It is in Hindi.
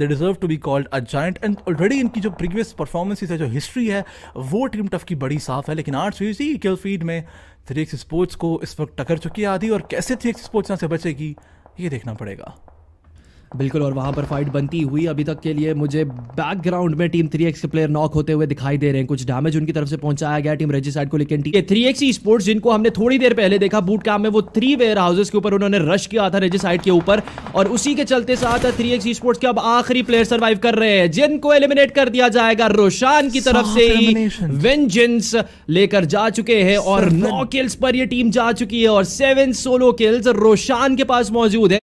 they deserve to be called a giant and already इनकी जो प्रीवियस परफॉर्मेंसेज है जो हिस्ट्री है वो टीम टफ की बड़ी साफ है लेकिन आठ सौ तो इसी किल फील्ड में थ्री स्पोर्ट्स को इस वक्त टकर चुकी है आधी और कैसे थ्री स्पोर्ट्स यहाँ से बचेगी ये देखना पड़ेगा बिल्कुल और वहां पर फाइट बनती हुई अभी तक के लिए मुझे बैकग्राउंड में टीम थ्री एक्स के प्लेयर नॉक होते हुए दिखाई दे रहे हैं कुछ डैमेज उनकी तरफ से पहुंचाया गया टीम साइड को लेकिन थ्री एक्स स्पोर्ट्स जिनको हमने थोड़ी देर पहले देखा बूट कैम में वो थ्री वेयर हाउसेस के ऊपर उन्होंने रश किया था साइड के ऊपर और उसी के चलते साथ थ्री एक्स स्पोर्ट्स के अब आखिरी प्लेयर सर्वाइव कर रहे हैं जिनको एलिमिनेट कर दिया जाएगा रोशान की तरफ से ही वेंजेंस लेकर जा चुके हैं और नौ किल्स पर यह टीम जा चुकी है और सेवन सोलो किल्स रोशान के पास मौजूद है